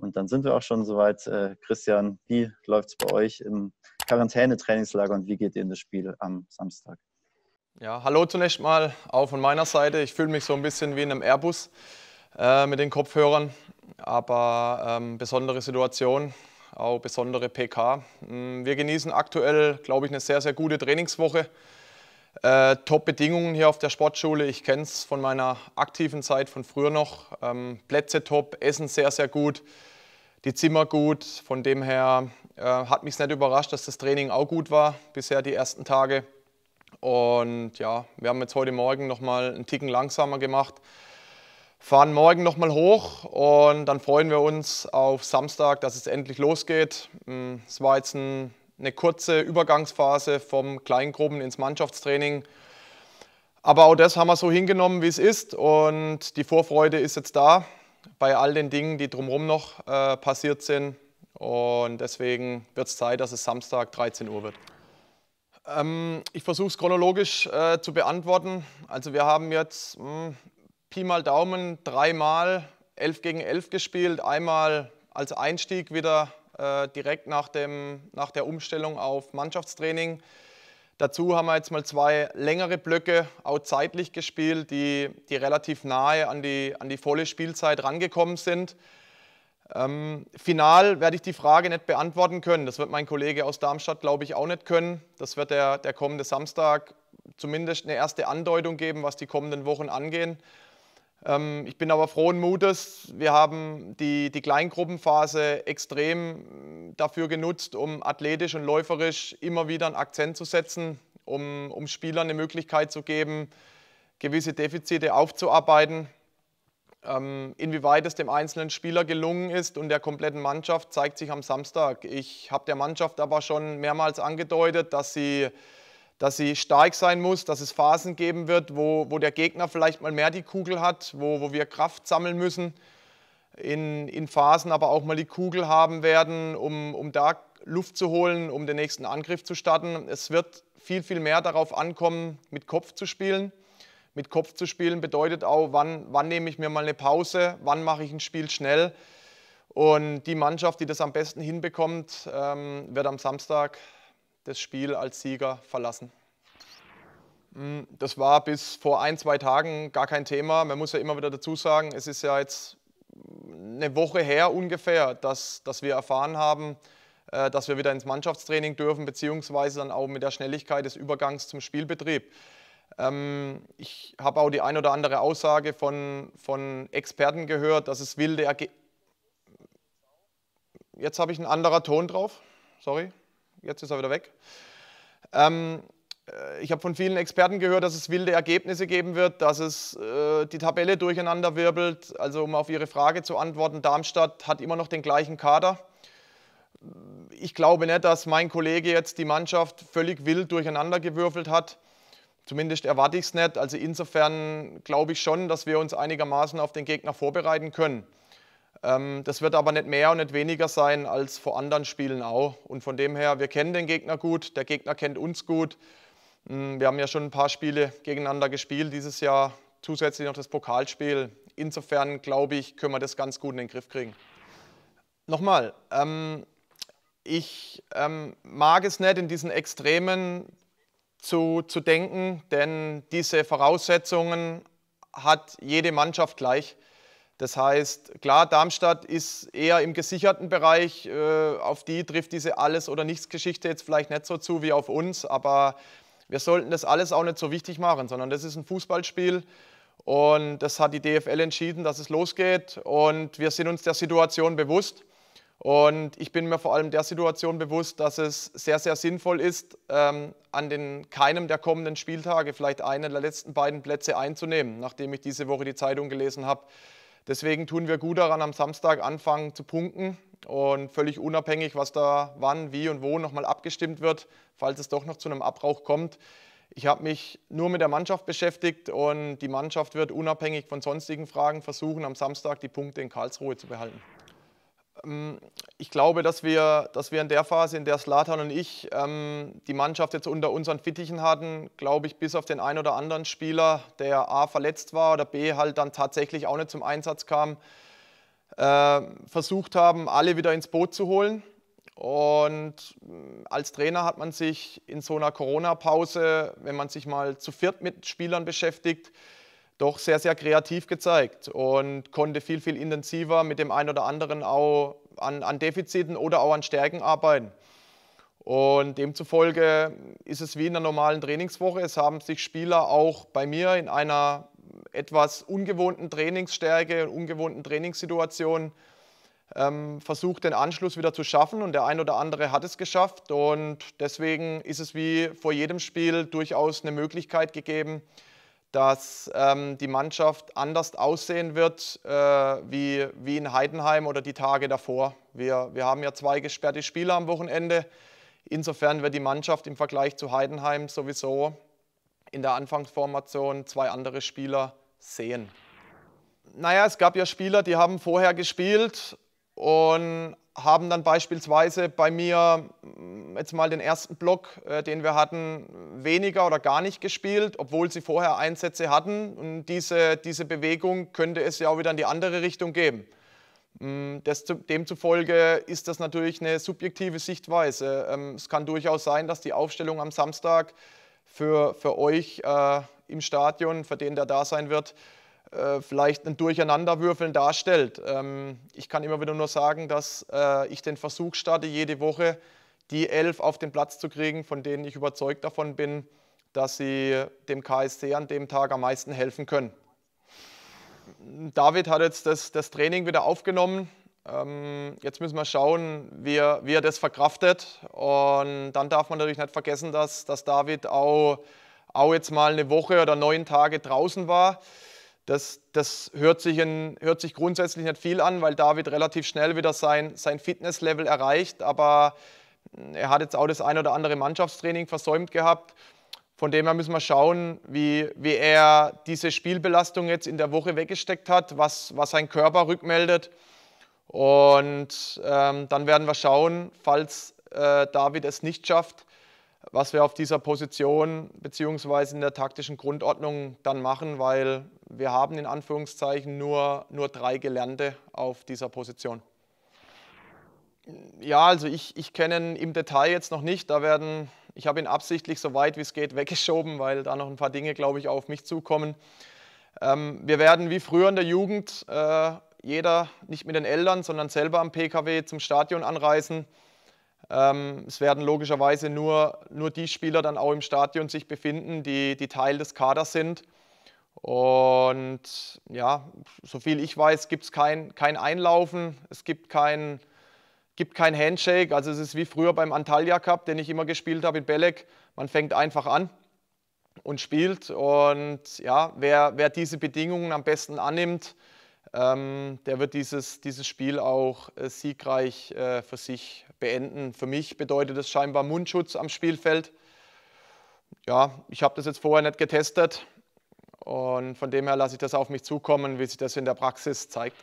Und dann sind wir auch schon soweit. Äh, Christian, wie läuft es bei euch im Quarantäne-Trainingslager und wie geht ihr in das Spiel am Samstag? Ja, hallo zunächst mal auch von meiner Seite. Ich fühle mich so ein bisschen wie in einem Airbus äh, mit den Kopfhörern, aber ähm, besondere Situation, auch besondere PK. Mm, wir genießen aktuell, glaube ich, eine sehr, sehr gute Trainingswoche. Äh, Top-Bedingungen hier auf der Sportschule. Ich kenne es von meiner aktiven Zeit von früher noch. Ähm, Plätze top, Essen sehr, sehr gut, die Zimmer gut. Von dem her äh, hat mich es nicht überrascht, dass das Training auch gut war, bisher die ersten Tage. Und ja, wir haben jetzt heute Morgen nochmal einen Ticken langsamer gemacht. Fahren morgen nochmal hoch und dann freuen wir uns auf Samstag, dass es endlich losgeht. Mm, es war jetzt ein eine kurze Übergangsphase vom Kleingruppen ins Mannschaftstraining. Aber auch das haben wir so hingenommen, wie es ist. Und die Vorfreude ist jetzt da bei all den Dingen, die drumherum noch äh, passiert sind. Und deswegen wird es Zeit, dass es Samstag 13 Uhr wird. Ähm, ich versuche es chronologisch äh, zu beantworten. Also wir haben jetzt mh, hm, Pi mal Daumen dreimal 11 gegen 11 gespielt. Einmal als Einstieg wieder äh, direkt nach, dem, nach der Umstellung auf Mannschaftstraining. Dazu haben wir jetzt mal zwei längere Blöcke auch zeitlich gespielt, die, die relativ nahe an die, an die volle Spielzeit rangekommen sind. Ähm, final werde ich die Frage nicht beantworten können. Das wird mein Kollege aus Darmstadt, glaube ich, auch nicht können. Das wird der, der kommende Samstag zumindest eine erste Andeutung geben, was die kommenden Wochen angehen. Ähm, ich bin aber frohen Mutes. Wir haben die, die Kleingruppenphase extrem ähm, dafür genutzt, um athletisch und läuferisch immer wieder einen Akzent zu setzen, um, um Spielern eine Möglichkeit zu geben, gewisse Defizite aufzuarbeiten. Ähm, inwieweit es dem einzelnen Spieler gelungen ist und der kompletten Mannschaft, zeigt sich am Samstag. Ich habe der Mannschaft aber schon mehrmals angedeutet, dass sie dass sie stark sein muss, dass es Phasen geben wird, wo, wo der Gegner vielleicht mal mehr die Kugel hat, wo, wo wir Kraft sammeln müssen, in, in Phasen aber auch mal die Kugel haben werden, um, um da Luft zu holen, um den nächsten Angriff zu starten. Es wird viel, viel mehr darauf ankommen, mit Kopf zu spielen. Mit Kopf zu spielen bedeutet auch, wann, wann nehme ich mir mal eine Pause, wann mache ich ein Spiel schnell. Und die Mannschaft, die das am besten hinbekommt, ähm, wird am Samstag das Spiel als Sieger verlassen. Hm, das war bis vor ein, zwei Tagen gar kein Thema. Man muss ja immer wieder dazu sagen, es ist ja jetzt eine Woche her ungefähr, dass, dass wir erfahren haben, äh, dass wir wieder ins Mannschaftstraining dürfen, beziehungsweise dann auch mit der Schnelligkeit des Übergangs zum Spielbetrieb. Ähm, ich habe auch die ein oder andere Aussage von, von Experten gehört, dass es wilde Ergebnisse. Jetzt habe ich einen anderen Ton drauf. Sorry. Jetzt ist er wieder weg. Ähm, äh, ich habe von vielen Experten gehört, dass es wilde Ergebnisse geben wird, dass es äh, die Tabelle durcheinander wirbelt. Also um auf Ihre Frage zu antworten, Darmstadt hat immer noch den gleichen Kader. Ich glaube nicht, dass mein Kollege jetzt die Mannschaft völlig wild durcheinander gewürfelt hat. Zumindest erwarte ich es nicht. Also insofern glaube ich schon, dass wir uns einigermaßen auf den Gegner vorbereiten können. Ähm, das wird aber nicht mehr und nicht weniger sein als vor anderen Spielen auch. Und von dem her, wir kennen den Gegner gut, der Gegner kennt uns gut. Hm, wir haben ja schon ein paar Spiele gegeneinander gespielt dieses Jahr, zusätzlich noch das Pokalspiel. Insofern glaube ich, können wir das ganz gut in den Griff kriegen. Nochmal, ähm, ich ähm, mag es nicht, in diesen Extremen zu, zu denken, denn diese Voraussetzungen hat jede Mannschaft gleich. Das heißt, klar, Darmstadt ist eher im gesicherten Bereich. Äh, auf die trifft diese Alles- oder Nichts-Geschichte jetzt vielleicht nicht so zu wie auf uns, aber wir sollten das alles auch nicht so wichtig machen, sondern das ist ein Fußballspiel und das hat die DFL entschieden, dass es losgeht und wir sind uns der Situation bewusst. Und ich bin mir vor allem der Situation bewusst, dass es sehr, sehr sinnvoll ist, ähm, an den, keinem der kommenden Spieltage vielleicht einen der letzten beiden Plätze einzunehmen, nachdem ich diese Woche die Zeitung gelesen habe, Deswegen tun wir gut daran, am Samstag anfangen zu punkten und völlig unabhängig, was da wann, wie und wo nochmal abgestimmt wird, falls es doch noch zu einem Abrauch kommt. Ich habe mich nur mit der Mannschaft beschäftigt und die Mannschaft wird unabhängig von sonstigen Fragen versuchen, am Samstag die Punkte in Karlsruhe zu behalten. Ähm, ich glaube, dass wir, dass wir in der Phase, in der Slatan und ich ähm, die Mannschaft jetzt unter unseren Fittichen hatten, glaube ich, bis auf den einen oder anderen Spieler, der A verletzt war oder B halt dann tatsächlich auch nicht zum Einsatz kam, äh, versucht haben, alle wieder ins Boot zu holen. Und mm, als Trainer hat man sich in so einer Corona-Pause, wenn man sich mal zu viert mit Spielern beschäftigt, doch sehr, sehr kreativ gezeigt und konnte viel, viel intensiver mit dem einen oder anderen auch an, an Defiziten oder auch an Stärken arbeiten. Und demzufolge ist es wie in einer normalen Trainingswoche. Es haben sich Spieler auch bei mir in einer etwas ungewohnten Trainingsstärke und ungewohnten Trainingssituation ähm, versucht, den Anschluss wieder zu schaffen. Und der ein oder andere hat es geschafft. Und deswegen ist es wie vor jedem Spiel durchaus eine Möglichkeit gegeben, dass ähm, die Mannschaft anders aussehen wird äh, wie, wie in Heidenheim oder die Tage davor. Wir, wir haben ja zwei gesperrte Spiele am Wochenende. Insofern wird die Mannschaft im Vergleich zu Heidenheim sowieso in der Anfangsformation zwei andere Spieler sehen. Naja, es gab ja Spieler, die haben vorher gespielt und haben dann beispielsweise bei mir mm, jetzt mal den ersten Block, äh, den wir hatten, weniger oder gar nicht gespielt, obwohl sie vorher Einsätze hatten. Und diese, diese Bewegung könnte es ja auch wieder in die andere Richtung geben. Mm, das, demzufolge ist das natürlich eine subjektive Sichtweise. Ähm, es kann durchaus sein, dass die Aufstellung am Samstag für, für euch äh, im Stadion, für den der da sein wird, äh, vielleicht ein Durcheinanderwürfeln darstellt. Ähm, ich kann immer wieder nur sagen, dass äh, ich den Versuch starte, jede Woche die elf auf den Platz zu kriegen, von denen ich überzeugt davon bin, dass sie dem KSC an dem Tag am meisten helfen können. David hat jetzt das, das Training wieder aufgenommen. Ähm, jetzt müssen wir schauen, wie er, wie er, das verkraftet. Und dann darf man natürlich nicht vergessen, dass, dass David auch, auch jetzt mal eine Woche oder neun Tage draußen war. Das, das hört, sich in, hört, sich grundsätzlich nicht viel an, weil David relativ schnell wieder sein, sein Fitnesslevel erreicht, aber hm, er hat jetzt auch das ein oder andere Mannschaftstraining versäumt gehabt. Von dem her müssen wir schauen, wie, wie er diese Spielbelastung jetzt in der Woche weggesteckt hat, was, was sein Körper rückmeldet. Und ähm, dann werden wir schauen, falls äh, David es nicht schafft, was wir auf dieser Position bzw. in der taktischen Grundordnung dann machen, weil wir haben in Anführungszeichen nur, nur drei Gelernte auf dieser Position. Ja, also ich, ich kenne ihn im Detail jetzt noch nicht. Da werden, ich habe ihn absichtlich so weit wie es geht weggeschoben, weil da noch ein paar Dinge, glaube ich, auf mich zukommen. Ähm, wir werden wie früher in der Jugend äh, jeder nicht mit den Eltern, sondern selber am PKW zum Stadion anreisen. Ähm, es werden logischerweise nur, nur die Spieler dann auch im Stadion sich befinden, die, die Teil des Kaders sind. Und ja, soviel ich weiß, gibt es kein, kein Einlaufen, es gibt kein, gibt kein Handshake. Also es ist wie früher beim Antalya Cup, den ich immer gespielt habe in Belek. Man fängt einfach an und spielt. Und ja, wer, wer diese Bedingungen am besten annimmt, ähm, der wird dieses, dieses Spiel auch äh, siegreich äh, für sich beenden. Für mich bedeutet das scheinbar Mundschutz am Spielfeld. Ja, ich habe das jetzt vorher nicht getestet. Und von dem her lasse ich das auf mich zukommen, wie sich das in der Praxis zeigt.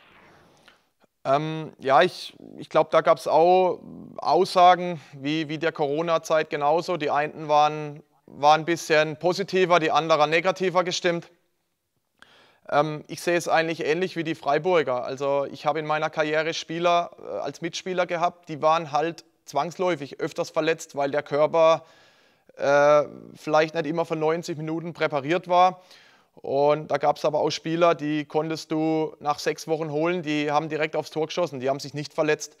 Ähm, ja, ich, ich glaube, da gab es auch Aussagen wie, wie der Corona-Zeit genauso. Die einen waren, waren ein bisschen positiver, die anderen negativer gestimmt. Ähm, ich sehe es eigentlich ähnlich wie die Freiburger. Also ich habe in meiner Karriere Spieler äh, als Mitspieler gehabt, die waren halt zwangsläufig öfters verletzt, weil der Körper äh, vielleicht nicht immer für 90 Minuten präpariert war. Und da gab es aber auch Spieler, die konntest du nach sechs Wochen holen, die haben direkt aufs Tor geschossen, die haben sich nicht verletzt.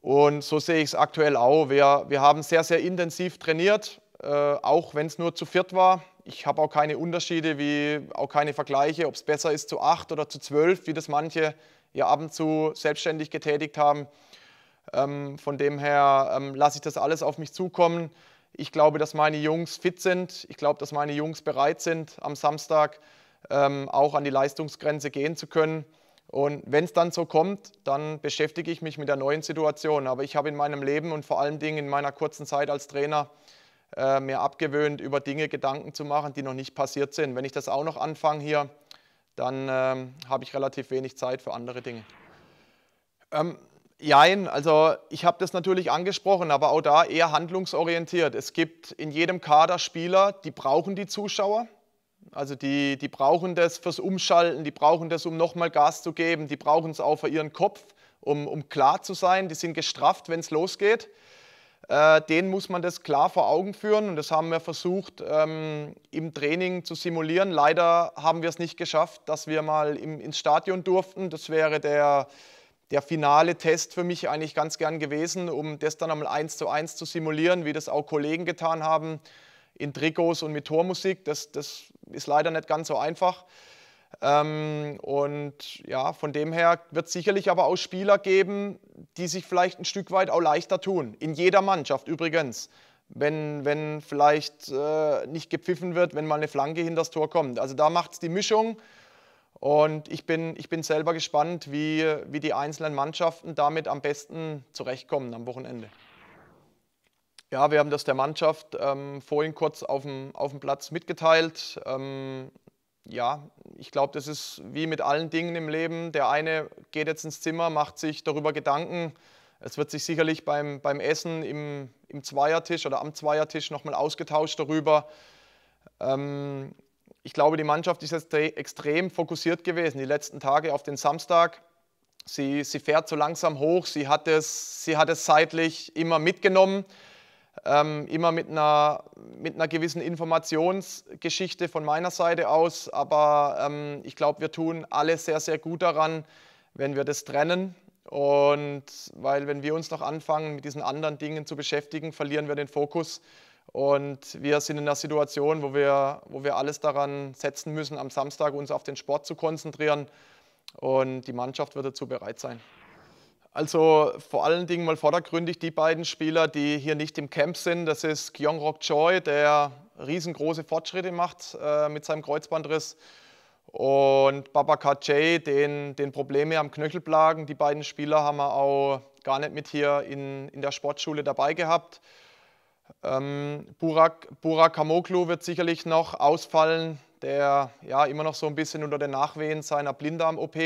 Und so sehe ich es aktuell auch. Wir, wir haben sehr, sehr intensiv trainiert, äh, auch wenn es nur zu viert war. Ich habe auch keine Unterschiede, wie auch keine Vergleiche, ob es besser ist zu acht oder zu zwölf, wie das manche ja ab und zu selbstständig getätigt haben. Ähm, von dem her ähm, lasse ich das alles auf mich zukommen. Ich glaube, dass meine Jungs fit sind. Ich glaube, dass meine Jungs bereit sind, am Samstag ähm, auch an die Leistungsgrenze gehen zu können. Und wenn es dann so kommt, dann beschäftige ich mich mit der neuen Situation. Aber ich habe in meinem Leben und vor allen Dingen in meiner kurzen Zeit als Trainer äh, mir abgewöhnt, über Dinge Gedanken zu machen, die noch nicht passiert sind. Wenn ich das auch noch anfange hier, dann ähm, habe ich relativ wenig Zeit für andere Dinge. Ähm, Jein, also ich habe das natürlich angesprochen, aber auch da eher handlungsorientiert. Es gibt in jedem Kader Spieler, die brauchen die Zuschauer. Also die, die brauchen das fürs Umschalten, die brauchen das, um nochmal Gas zu geben, die brauchen es auch für ihren Kopf, um, um klar zu sein. Die sind gestrafft, wenn es losgeht. Äh, denen muss man das klar vor Augen führen und das haben wir versucht ähm, im Training zu simulieren. Leider haben wir es nicht geschafft, dass wir mal im, ins Stadion durften. Das wäre der der finale Test für mich eigentlich ganz gern gewesen, um das dann einmal eins zu eins zu simulieren, wie das auch Kollegen getan haben, in Trikots und mit Tormusik. Das, das ist leider nicht ganz so einfach. Ähm, und ja, von dem her wird es sicherlich aber auch Spieler geben, die sich vielleicht ein Stück weit auch leichter tun. In jeder Mannschaft übrigens. Wenn, wenn vielleicht äh, nicht gepfiffen wird, wenn mal eine Flanke hinter das Tor kommt. Also da macht es die Mischung. Und ich bin, ich bin selber gespannt, wie, wie die einzelnen Mannschaften damit am besten zurechtkommen am Wochenende. Ja, wir haben das der Mannschaft ähm, vorhin kurz auf dem, auf dem Platz mitgeteilt. Ähm, ja, ich glaube, das ist wie mit allen Dingen im Leben. Der eine geht jetzt ins Zimmer, macht sich darüber Gedanken. Es wird sich sicherlich beim, beim Essen im, im Zweiertisch oder am Zweiertisch nochmal ausgetauscht darüber. Ähm, ich glaube, die Mannschaft ist jetzt extrem fokussiert gewesen, die letzten Tage auf den Samstag. Sie, sie fährt so langsam hoch, sie hat es, sie hat es seitlich immer mitgenommen, ähm, immer mit einer, mit einer gewissen Informationsgeschichte von meiner Seite aus. Aber ähm, ich glaube, wir tun alle sehr, sehr gut daran, wenn wir das trennen. Und weil wenn wir uns noch anfangen, mit diesen anderen Dingen zu beschäftigen, verlieren wir den Fokus. Und wir sind in einer Situation, wo wir, wo wir alles daran setzen müssen, am Samstag uns auf den Sport zu konzentrieren. Und die Mannschaft wird dazu bereit sein. Also vor allen Dingen mal vordergründig die beiden Spieler, die hier nicht im Camp sind. Das ist Kyung Rok Choi, der riesengroße Fortschritte macht äh, mit seinem Kreuzbandriss. Und Babakar Jay, den, den Probleme am Knöchel plagen. Die beiden Spieler haben wir auch gar nicht mit hier in, in der Sportschule dabei gehabt. Ähm, Burak, Burak Kamoglu wird sicherlich noch ausfallen, der ja immer noch so ein bisschen unter den Nachwehen seiner Blinddarm-OP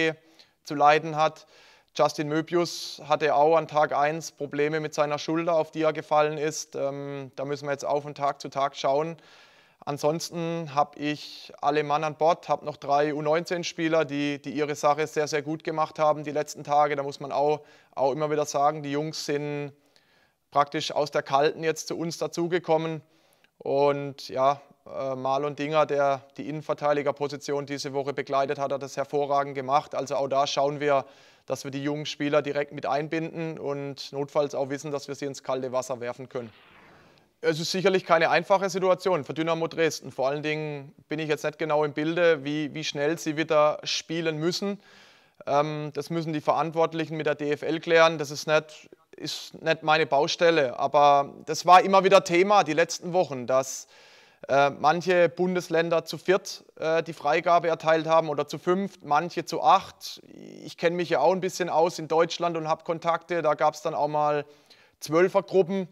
zu leiden hat. Justin Möbius hatte auch an Tag 1 Probleme mit seiner Schulter, auf die er gefallen ist. Ähm, da müssen wir jetzt auf und Tag zu Tag schauen. Ansonsten habe ich alle Mann an Bord, habe noch drei U19-Spieler, die, die ihre Sache sehr, sehr gut gemacht haben die letzten Tage. Da muss man auch, auch immer wieder sagen, die Jungs sind praktisch aus der Kalten jetzt zu uns dazugekommen. Und ja, äh, Marlon Dinger, der die Innenverteidigerposition diese Woche begleitet hat, hat das hervorragend gemacht. Also auch da schauen wir, dass wir die jungen Spieler direkt mit einbinden und notfalls auch wissen, dass wir sie ins kalte Wasser werfen können. Es ist sicherlich keine einfache Situation für Dynamo Dresden. Vor allen Dingen bin ich jetzt nicht genau im Bilde, wie, wie schnell sie wieder spielen müssen. Ähm, das müssen die Verantwortlichen mit der DFL klären. Das ist nicht ist nicht meine Baustelle, aber das war immer wieder Thema die letzten Wochen, dass äh, manche Bundesländer zu viert äh, die Freigabe erteilt haben oder zu fünft, manche zu acht. Ich kenne mich ja auch ein bisschen aus in Deutschland und habe Kontakte, da gab es dann auch mal Zwölfergruppen.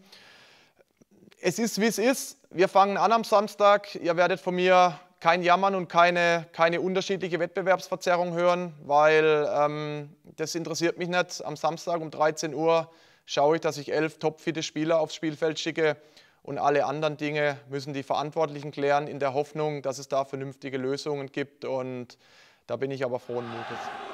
Es ist, wie es ist. Wir fangen an am Samstag. Ihr werdet von mir kein Jammern und keine, keine unterschiedliche Wettbewerbsverzerrung hören, weil ähm, das interessiert mich nicht. Am Samstag um 13 Uhr schaue ich, dass ich elf topfitte Spieler aufs Spielfeld schicke und alle anderen Dinge müssen die Verantwortlichen klären in der Hoffnung, dass es da vernünftige Lösungen gibt und da bin ich aber frohen Mutes.